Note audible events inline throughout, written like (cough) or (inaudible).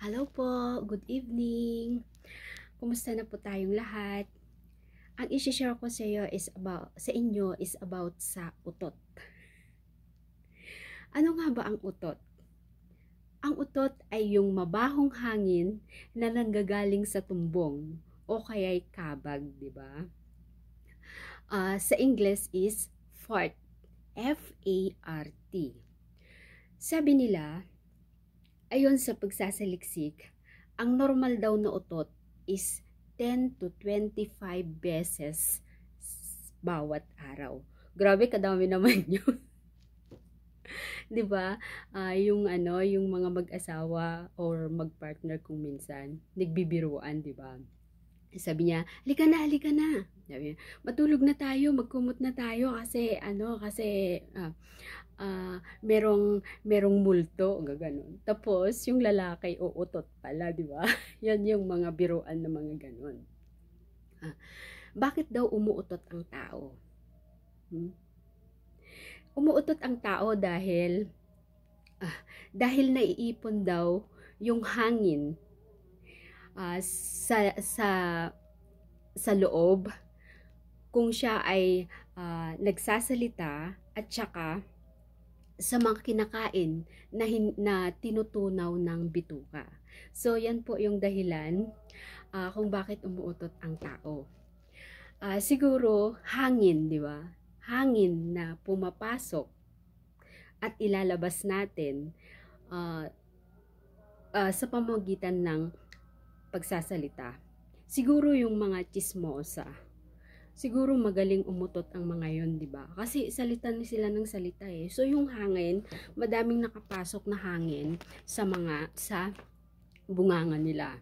Hello po, good evening. Kumusta na po tayong lahat? Ang i-share ko sa iyo is about sa inyo is about sa utot. Ano nga ba ang utot? Ang utot ay yung mabahong hangin na nanggagaling sa tumbong o kaya'y kabag, di ba? Uh, sa English is fart. F-A-R-T. Sabi nila, Ayon sa pagsasaliksik, ang normal daw na utot is 10 to 25 beses bawat araw. Grabe kadami naman (laughs) yun. 'Di ba? Uh, yung ano, yung mga mag-asawa or mag-partner kung minsan nagbibiruan, 'di ba? Sabi niya, "Halika na, halika na." Sabi niya, matulog na tayo, magkumot na tayo kasi ano, kasi uh, uh, merong merong multo, ganoon. Tapos yung lalaki uutot pala, di ba? (laughs) Yan yung mga biruan ng mga ganoon. Uh, ah, bakit daw umuutot ang tao? Hmm? Umuutot ang tao dahil uh, dahil naiipon daw yung hangin uh, sa sa sa loob kung siya ay uh, nagsasalita at saka sa mga kinakain na, hin- na tinutunaw ng bituka. So yan po yung dahilan uh, kung bakit umuutot ang tao. Uh, siguro hangin, di ba? Hangin na pumapasok at ilalabas natin uh, uh, sa pamamagitan ng pagsasalita. Siguro yung mga chismosa siguro magaling umutot ang mga yon, 'di ba? Kasi salita ni sila ng salita eh. So yung hangin, madaming nakapasok na hangin sa mga sa bunganga nila.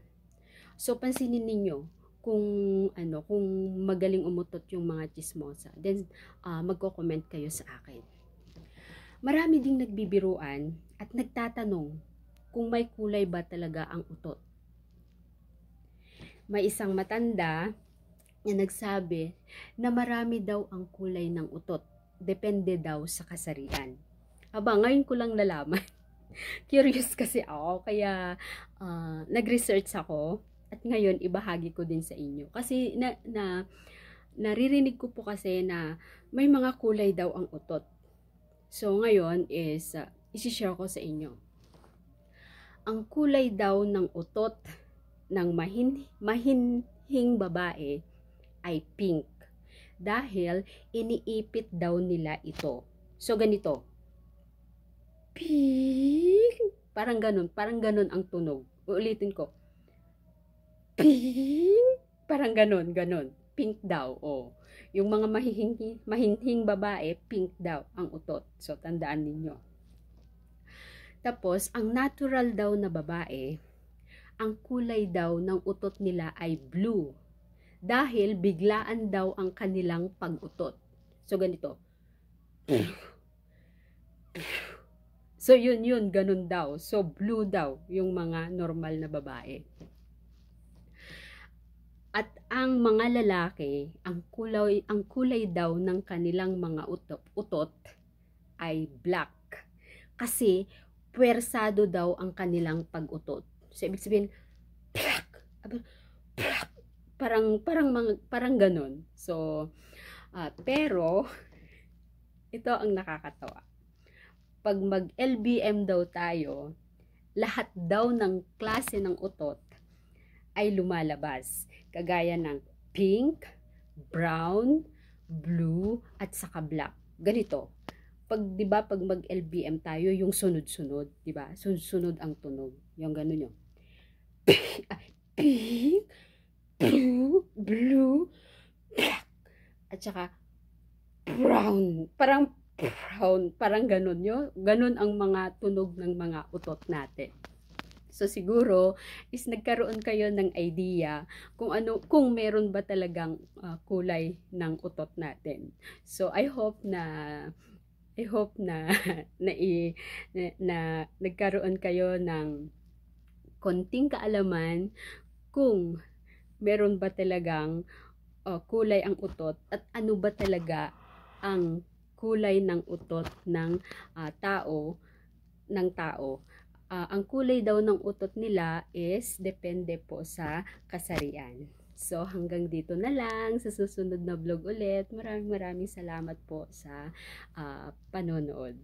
So pansinin niyo kung ano, kung magaling umutot yung mga chismosa. Then uh, magko-comment kayo sa akin. Marami ding nagbibiruan at nagtatanong kung may kulay ba talaga ang utot. May isang matanda na nagsabi na marami daw ang kulay ng utot. Depende daw sa kasarian. Aba, ngayon ko lang nalaman. (laughs) Curious kasi ako, kaya uh, nag-research ako at ngayon ibahagi ko din sa inyo. Kasi na, na naririnig ko po kasi na may mga kulay daw ang utot. So ngayon is uh, isi-share ko sa inyo. Ang kulay daw ng utot ng mahin, mahinhing babae ay pink dahil iniipit daw nila ito. So ganito. Pink. Parang ganun, parang ganun ang tunog. Uulitin ko. Pink. Parang ganun, ganun. Pink daw, oh. Yung mga mahihingi, mahinhing babae, pink daw ang utot. So tandaan ninyo. Tapos, ang natural daw na babae, ang kulay daw ng utot nila ay blue dahil biglaan daw ang kanilang pagutot. So, ganito. So, yun yun, ganun daw. So, blue daw yung mga normal na babae. At ang mga lalaki, ang kulay, ang kulay daw ng kanilang mga utot, utot ay black. Kasi, pwersado daw ang kanilang pagutot. So, ibig sabihin, black, black, Parang, parang, mga, parang ganun. So, uh, pero, (laughs) ito ang nakakatawa. Pag mag-LBM daw tayo, lahat daw ng klase ng utot ay lumalabas. Kagaya ng pink, brown, blue, at saka black. Ganito, pag 'di ba pag mag LBM tayo yung sunod-sunod, 'di ba? Sunod-sunod ang tunog. Yung ganun 'yon. (laughs) Pink, blue, black, at saka brown. Parang brown, parang ganun yun. Ganun ang mga tunog ng mga utot natin. So siguro is nagkaroon kayo ng idea kung ano kung meron ba talagang uh, kulay ng utot natin. So I hope na I hope na (laughs) na, i, na, na nagkaroon kayo ng konting kaalaman kung meron ba talagang uh, kulay ang utot at ano ba talaga ang kulay ng utot ng uh, tao ng tao. Uh, ang kulay daw ng utot nila is depende po sa kasarian. So hanggang dito na lang sa susunod na vlog ulit. Maraming maraming salamat po sa uh, panonood.